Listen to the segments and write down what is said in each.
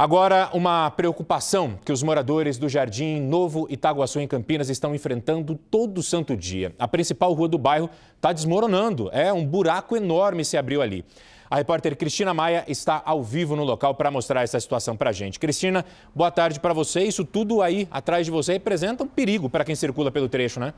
Agora, uma preocupação que os moradores do Jardim Novo Itaguaçu, em Campinas, estão enfrentando todo santo dia. A principal rua do bairro está desmoronando. É um buraco enorme se abriu ali. A repórter Cristina Maia está ao vivo no local para mostrar essa situação para a gente. Cristina, boa tarde para você. Isso tudo aí atrás de você representa um perigo para quem circula pelo trecho, né?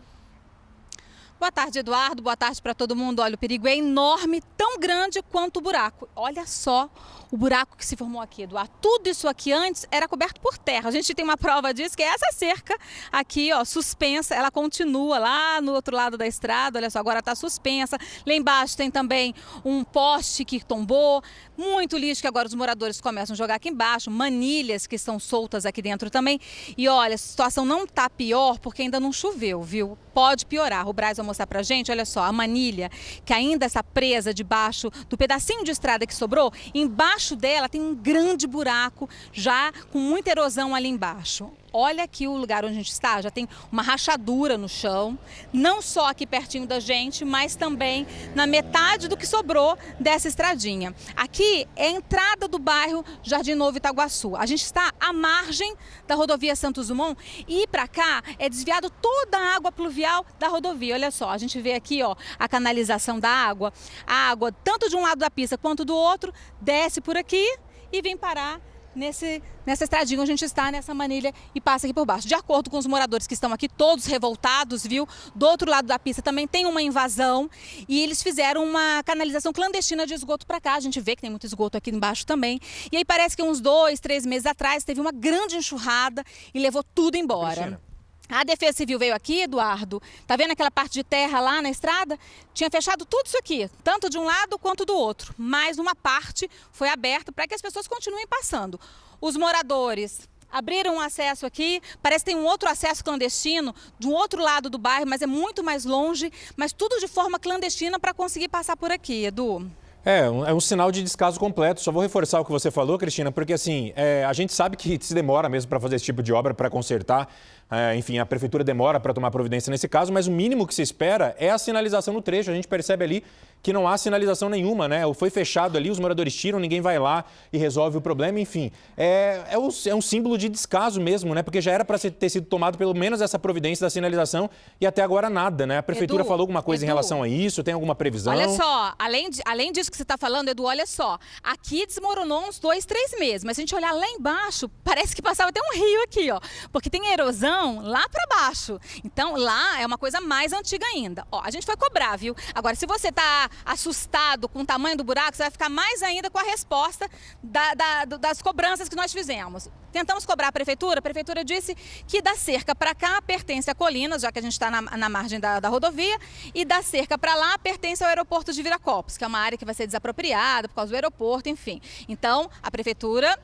Boa tarde, Eduardo. Boa tarde para todo mundo. Olha, o perigo é enorme, tão grande quanto o buraco. Olha só o buraco que se formou aqui, Eduardo. Tudo isso aqui antes era coberto por terra. A gente tem uma prova disso, que é essa cerca aqui, ó, suspensa. Ela continua lá no outro lado da estrada. Olha só, agora está suspensa. Lá embaixo tem também um poste que tombou. Muito lixo que agora os moradores começam a jogar aqui embaixo. Manilhas que estão soltas aqui dentro também. E olha, a situação não está pior porque ainda não choveu, viu? Pode piorar. O é uma mostrar para a gente, olha só, a manilha, que ainda está presa debaixo do pedacinho de estrada que sobrou, embaixo dela tem um grande buraco, já com muita erosão ali embaixo. Olha aqui o lugar onde a gente está, já tem uma rachadura no chão, não só aqui pertinho da gente, mas também na metade do que sobrou dessa estradinha. Aqui é a entrada do bairro Jardim Novo Itaguaçu. A gente está à margem da rodovia Santos Dumont e para cá é desviado toda a água pluvial da rodovia. Olha só, a gente vê aqui ó, a canalização da água. A água, tanto de um lado da pista quanto do outro, desce por aqui e vem parar nesse, nessa estradinha onde a gente está, nessa manilha, e passa aqui por baixo. De acordo com os moradores que estão aqui, todos revoltados, viu? Do outro lado da pista também tem uma invasão e eles fizeram uma canalização clandestina de esgoto para cá. A gente vê que tem muito esgoto aqui embaixo também. E aí parece que uns dois, três meses atrás teve uma grande enxurrada e levou tudo embora. Cristina. A Defesa Civil veio aqui, Eduardo. Tá vendo aquela parte de terra lá na estrada? Tinha fechado tudo isso aqui, tanto de um lado quanto do outro. Mas uma parte foi aberta para que as pessoas continuem passando. Os moradores abriram um acesso aqui, parece que tem um outro acesso clandestino de um outro lado do bairro, mas é muito mais longe, mas tudo de forma clandestina para conseguir passar por aqui, Edu. É, é um sinal de descaso completo. Só vou reforçar o que você falou, Cristina, porque assim, é, a gente sabe que se demora mesmo para fazer esse tipo de obra, para consertar. É, enfim, a prefeitura demora para tomar providência nesse caso, mas o mínimo que se espera é a sinalização no trecho. A gente percebe ali que não há sinalização nenhuma, né? Foi fechado ali, os moradores tiram, ninguém vai lá e resolve o problema, enfim. É, é, um, é um símbolo de descaso mesmo, né? Porque já era para ter sido tomado pelo menos essa providência da sinalização e até agora nada, né? A prefeitura Edu, falou alguma coisa Edu, em relação a isso? Tem alguma previsão? Olha só, além, de, além disso que você está falando, Edu, olha só. Aqui desmoronou uns dois, três meses, mas se a gente olhar lá embaixo, parece que passava até um rio aqui, ó. Porque tem erosão, lá para baixo. Então lá é uma coisa mais antiga ainda. Ó, a gente foi cobrar, viu? Agora, se você está assustado com o tamanho do buraco, você vai ficar mais ainda com a resposta da, da, das cobranças que nós fizemos. Tentamos cobrar a prefeitura, a prefeitura disse que da cerca para cá pertence a Colinas, já que a gente está na, na, margem da, da, rodovia, e da cerca para lá pertence ao aeroporto de Viracopos, que é uma área que vai ser desapropriada por causa do aeroporto, enfim. Então, a prefeitura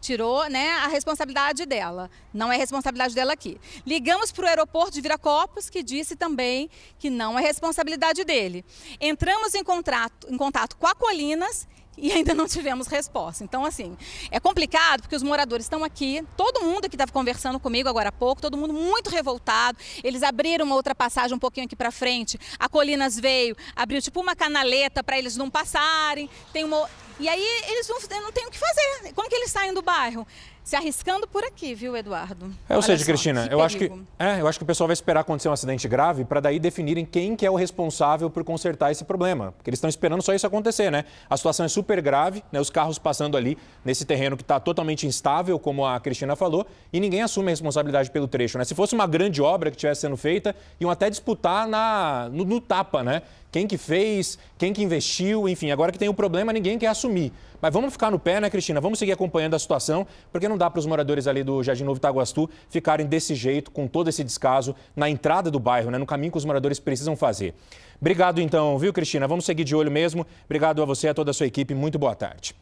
tirou né, a responsabilidade dela. Não é responsabilidade dela aqui. Ligamos para o aeroporto de Viracopos, que disse também que não é responsabilidade dele. Entramos em, contato em contato com a Colinas e ainda não tivemos resposta. Então, assim, é complicado porque os moradores estão aqui, todo mundo que estava conversando comigo agora há pouco, todo mundo muito revoltado. Eles abriram uma outra passagem um pouquinho aqui para frente. A Colinas veio, abriu tipo uma canaleta para eles não passarem. Tem uma... E aí eles não, não têm o que fazer. Como que eles saem do bairro? se arriscando por aqui, viu, Eduardo? É, ou seja, só, Cristina, eu acho, que, é, eu acho que o pessoal vai esperar acontecer um acidente grave para daí definirem quem que é o responsável por consertar esse problema. Porque eles estão esperando só isso acontecer, né? A situação é super grave, né? Os carros passando ali nesse terreno que está totalmente instável, como a Cristina falou, e ninguém assume a responsabilidade pelo trecho, né? Se fosse uma grande obra que estivesse sendo feita, iam até disputar na, no, no tapa, né? quem que fez, quem que investiu, enfim, agora que tem o um problema, ninguém quer assumir. Mas vamos ficar no pé, né, Cristina? Vamos seguir acompanhando a situação, porque não não dá para os moradores ali do Jardim Novo Itaguastu ficarem desse jeito, com todo esse descaso na entrada do bairro, né, no caminho que os moradores precisam fazer. Obrigado então, viu, Cristina? Vamos seguir de olho mesmo. Obrigado a você e a toda a sua equipe. Muito boa tarde.